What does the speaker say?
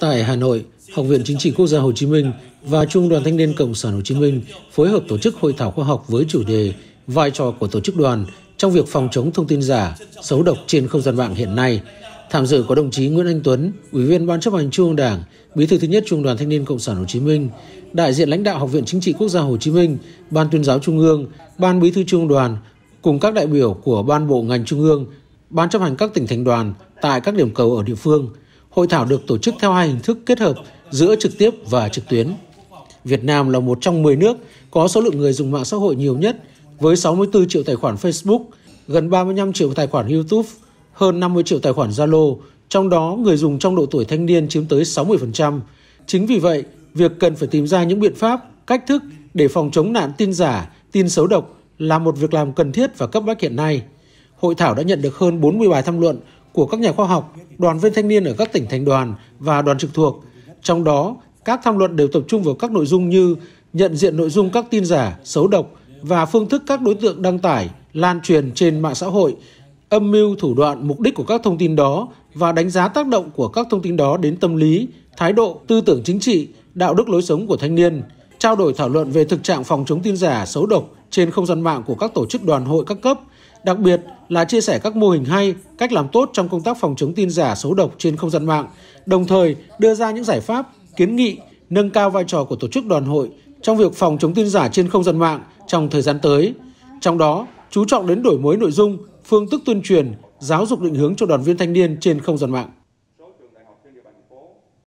Tại Hà Nội, Học viện Chính trị Quốc gia Hồ Chí Minh và Trung đoàn Thanh niên Cộng sản Hồ Chí Minh phối hợp tổ chức hội thảo khoa học với chủ đề vai trò của tổ chức đoàn trong việc phòng chống thông tin giả, xấu độc trên không gian mạng hiện nay. Tham dự có đồng chí Nguyễn Anh Tuấn, Ủy viên Ban chấp hành Trung ương Đảng, Bí thư thứ nhất Trung đoàn Thanh niên Cộng sản Hồ Chí Minh, đại diện lãnh đạo Học viện Chính trị Quốc gia Hồ Chí Minh, Ban tuyên giáo Trung ương, Ban Bí thư Trung đoàn cùng các đại biểu của Ban bộ ngành Trung ương, Ban chấp hành các tỉnh thành đoàn tại các điểm cầu ở địa phương – hội thảo được tổ chức theo hai hình thức kết hợp giữa trực tiếp và trực tuyến. Việt Nam là một trong 10 nước có số lượng người dùng mạng xã hội nhiều nhất với 64 triệu tài khoản Facebook, gần 35 triệu tài khoản YouTube, hơn 50 triệu tài khoản Zalo, trong đó người dùng trong độ tuổi thanh niên chiếm tới 60%. Chính vì vậy, việc cần phải tìm ra những biện pháp, cách thức để phòng chống nạn tin giả, tin xấu độc là một việc làm cần thiết và cấp bách hiện nay. Hội thảo đã nhận được hơn 40 bài tham luận của các nhà khoa học, đoàn viên thanh niên ở các tỉnh thành đoàn và đoàn trực thuộc. Trong đó, các tham luận đều tập trung vào các nội dung như nhận diện nội dung các tin giả, xấu độc và phương thức các đối tượng đăng tải, lan truyền trên mạng xã hội, âm mưu thủ đoạn mục đích của các thông tin đó và đánh giá tác động của các thông tin đó đến tâm lý, thái độ, tư tưởng chính trị, đạo đức lối sống của thanh niên, trao đổi thảo luận về thực trạng phòng chống tin giả, xấu độc trên không gian mạng của các tổ chức đoàn hội các cấp, đặc biệt là chia sẻ các mô hình hay, cách làm tốt trong công tác phòng chống tin giả xấu độc trên không gian mạng, đồng thời đưa ra những giải pháp, kiến nghị nâng cao vai trò của tổ chức đoàn hội trong việc phòng chống tin giả trên không gian mạng trong thời gian tới. Trong đó, chú trọng đến đổi mới nội dung, phương thức tuyên truyền, giáo dục định hướng cho đoàn viên thanh niên trên không gian mạng.